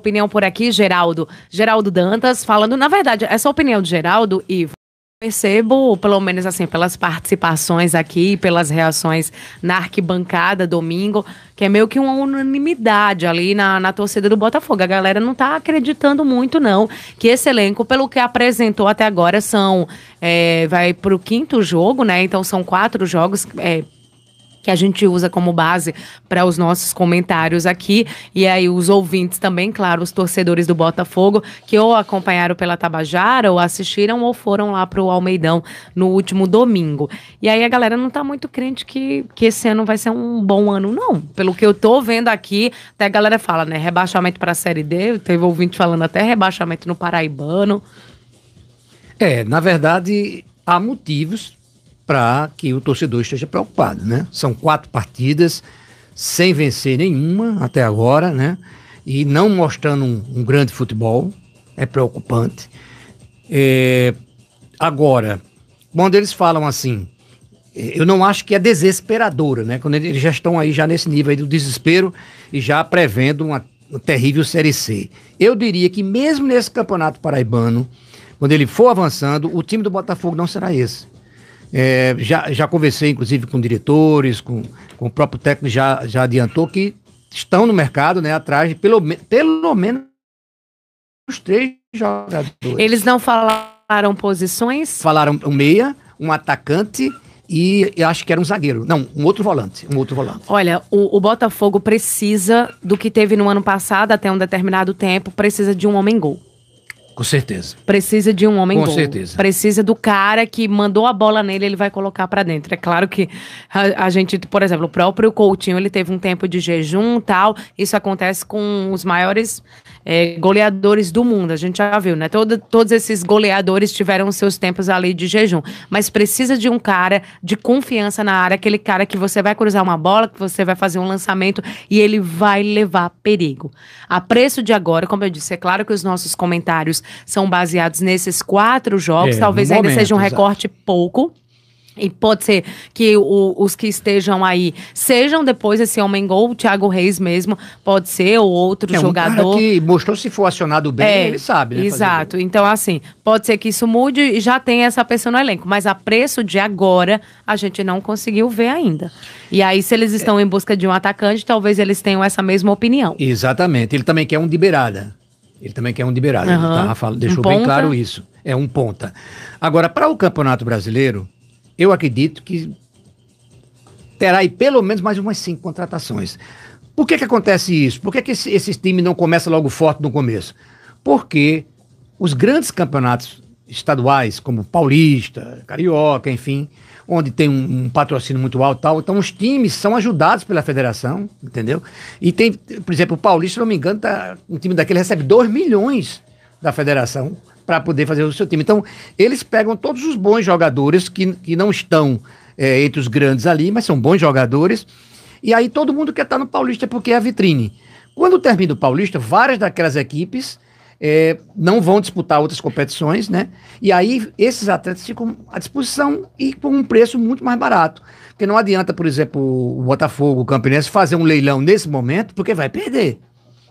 opinião por aqui, Geraldo. Geraldo Dantas falando, na verdade, essa opinião de Geraldo, Ivo, percebo, pelo menos assim, pelas participações aqui, pelas reações na arquibancada domingo, que é meio que uma unanimidade ali na, na torcida do Botafogo. A galera não tá acreditando muito, não, que esse elenco, pelo que apresentou até agora, são. É, vai pro quinto jogo, né? Então são quatro jogos. É, que a gente usa como base para os nossos comentários aqui. E aí, os ouvintes também, claro, os torcedores do Botafogo, que ou acompanharam pela Tabajara, ou assistiram, ou foram lá para o Almeidão no último domingo. E aí, a galera não está muito crente que, que esse ano vai ser um bom ano, não. Pelo que eu estou vendo aqui, até a galera fala, né? Rebaixamento para a Série D, teve ouvinte falando até rebaixamento no Paraibano. É, na verdade, há motivos para que o torcedor esteja preocupado, né? São quatro partidas sem vencer nenhuma até agora, né? E não mostrando um, um grande futebol, é preocupante. É, agora, quando eles falam assim, é, eu não acho que é desesperadora, né? Quando eles já estão aí já nesse nível aí do desespero e já prevendo uma, uma terrível Série C. Eu diria que mesmo nesse campeonato paraibano, quando ele for avançando, o time do Botafogo não será esse. É, já, já conversei, inclusive, com diretores, com, com o próprio técnico, já, já adiantou que estão no mercado, né, atrás de pelo, pelo menos os três jogadores. Eles não falaram posições? Falaram um meia, um atacante e acho que era um zagueiro. Não, um outro volante, um outro volante. Olha, o, o, Botafogo precisa do que teve no ano passado até um determinado tempo, precisa de um homem gol. Com certeza. Precisa de um homem Com gol. certeza. Precisa do cara que mandou a bola nele, ele vai colocar para dentro. É claro que a, a, gente, por exemplo, o próprio Coutinho, ele teve um tempo de jejum tal. Isso acontece com os maiores é, goleadores do mundo. A gente já viu, né? Todo, todos esses goleadores tiveram seus tempos ali de jejum. Mas precisa de um cara de confiança na área, aquele cara que você vai cruzar uma bola, que você vai fazer um lançamento e ele vai levar perigo. A preço de agora, como eu disse, é claro que os nossos comentários são baseados nesses quatro jogos. É, Talvez ainda momento, seja um recorte exato. pouco. E pode ser que o, os que estejam aí sejam depois esse homem gol, o Thiago Reis mesmo, pode ser, ou outro é, jogador. Um que mostrou se for acionado bem, é, ele sabe, né? Exato. Então, assim, pode ser que isso mude e já tenha essa pessoa no elenco. Mas a preço de agora, a gente não conseguiu ver ainda. E aí, se eles estão é, em busca de um atacante, talvez eles tenham essa mesma opinião. Exatamente. Ele também quer um de beirada. Ele também quer um liberal. Uhum. Tá, deixou um bem claro isso. É um ponta. Agora, para o Campeonato Brasileiro, eu acredito que terá aí pelo menos mais umas cinco contratações. Por que, que acontece isso? Por que, que esse, esse time não começa logo forte no começo? Porque os grandes campeonatos estaduais, como Paulista, Carioca, enfim, onde tem um, um, patrocínio muito alto tal. Então, os times são ajudados pela federação, entendeu? E tem, por exemplo, o Paulista, se não me engano, tá, um time daquele recebe 2 milhões da federação para poder fazer o seu time. Então, eles pegam todos os bons jogadores que, que não estão é, entre os grandes ali, mas são bons jogadores. E aí todo mundo quer estar tá no Paulista porque é a vitrine. Quando termina o Paulista, várias daquelas equipes é, não vão disputar outras competições, né? E aí esses atletas ficam à disposição e com um preço muito mais barato. Porque não adianta, por exemplo, o Botafogo, o Campinense fazer um leilão nesse momento, porque vai perder.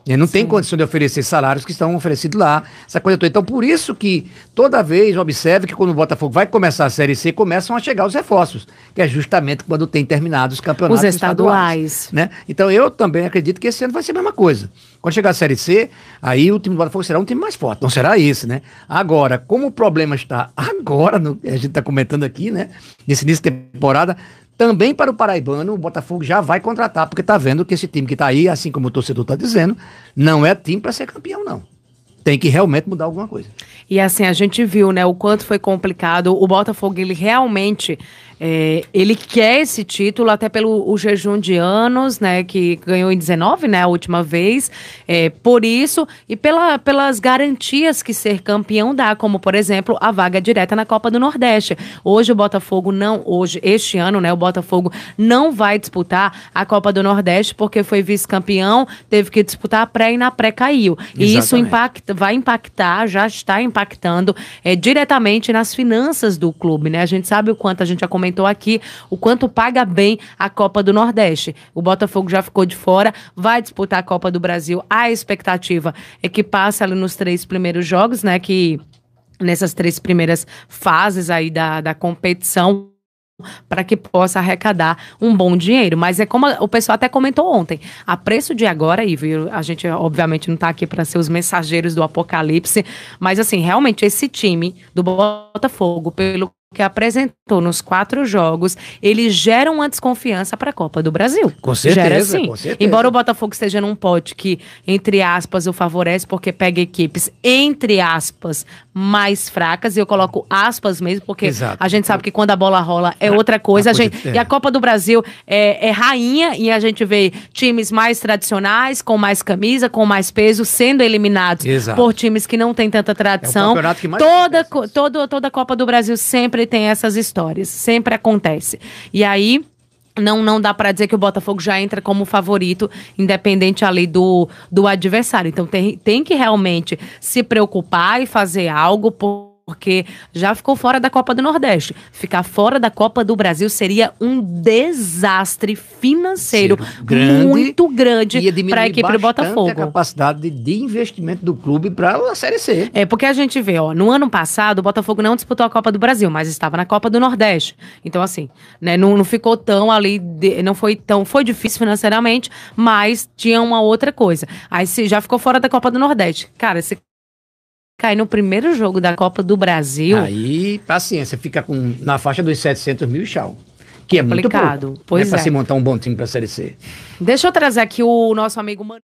E não Sim. tem condição de oferecer salários que estão oferecidos lá, essa coisa toda. Então, por isso que toda vez observe que quando o Botafogo vai começar a Série C, começam a chegar os reforços, que é justamente quando tem terminado os campeonatos os estaduais. estaduais né? Então, eu também acredito que esse ano vai ser a mesma coisa. Quando chegar a Série C, aí o time do Botafogo será um time mais forte, não será esse, né? Agora, como o problema está agora, no, a gente está comentando aqui, né? Nesse início de temporada, também para o paraibano, o Botafogo já vai contratar, porque está vendo que esse time que está aí, assim como o torcedor está dizendo, não é time para ser campeão, não. Tem que realmente mudar alguma coisa. E assim, a gente viu, né, o quanto foi complicado. O Botafogo, ele realmente é, ele quer esse título até pelo o jejum de anos, né, que ganhou em 19, né, a última vez. É, por isso e pela, pelas garantias que ser campeão dá, como por exemplo a vaga direta na Copa do Nordeste. Hoje o Botafogo não, hoje este ano, né, o Botafogo não vai disputar a Copa do Nordeste porque foi vice-campeão, teve que disputar a pré e na pré caiu. E isso impacta, vai impactar, já está impactando é, diretamente nas finanças do clube, né? A gente sabe o quanto a gente já comentou aqui o quanto paga bem a Copa do Nordeste. O Botafogo já ficou de fora, vai disputar a Copa do Brasil. A expectativa é que passe ali nos três primeiros jogos, né? Que nessas três primeiras fases aí da, da competição para que possa arrecadar um bom dinheiro. Mas é como o pessoal até comentou ontem, a preço de agora, Ivo, a gente obviamente não está aqui para ser os mensageiros do apocalipse, mas assim, realmente esse time do Botafogo, pelo que apresentou nos quatro jogos, ele gera uma desconfiança para a Copa do Brasil. Com certeza, gera, sim. com certeza. Embora o Botafogo esteja num pote que, entre aspas, o favorece porque pega equipes, entre aspas, mais fracas, e eu coloco aspas mesmo, porque Exato. a gente sabe que quando a bola rola é ah, outra coisa. A, coisa, gente, é. E a Copa do Brasil é, é rainha, e a gente vê times mais tradicionais, com mais camisa, com mais peso, sendo eliminados Exato. por times que não têm tanta tradição. É o campeonato que mais toda, toda, toda a Copa do Brasil sempre tem essas histórias. Sempre acontece. E aí não não dá para dizer que o Botafogo já entra como favorito, independente ali do, do adversário. Então tem, tem que realmente se preocupar e fazer algo. Por porque já ficou fora da Copa do Nordeste. Ficar fora da Copa do Brasil seria um desastre financeiro grande, muito grande para a equipe do Botafogo. a capacidade de investimento do clube para a Série C. É, porque a gente vê, ó, no ano passado o Botafogo não disputou a Copa do Brasil, mas estava na Copa do Nordeste. Então, assim, né, não, não ficou tão ali, de, não foi tão, foi difícil financeiramente, mas tinha uma outra coisa. Aí se já ficou fora da Copa do Nordeste. Cara, se cai no primeiro jogo da Copa do Brasil. Aí, paciência, fica com, na faixa dos 700 mil e Que é complicado. muito pois né, é. Para é. se montar um bom time para a Série C. Deixa eu trazer aqui o nosso amigo Mano.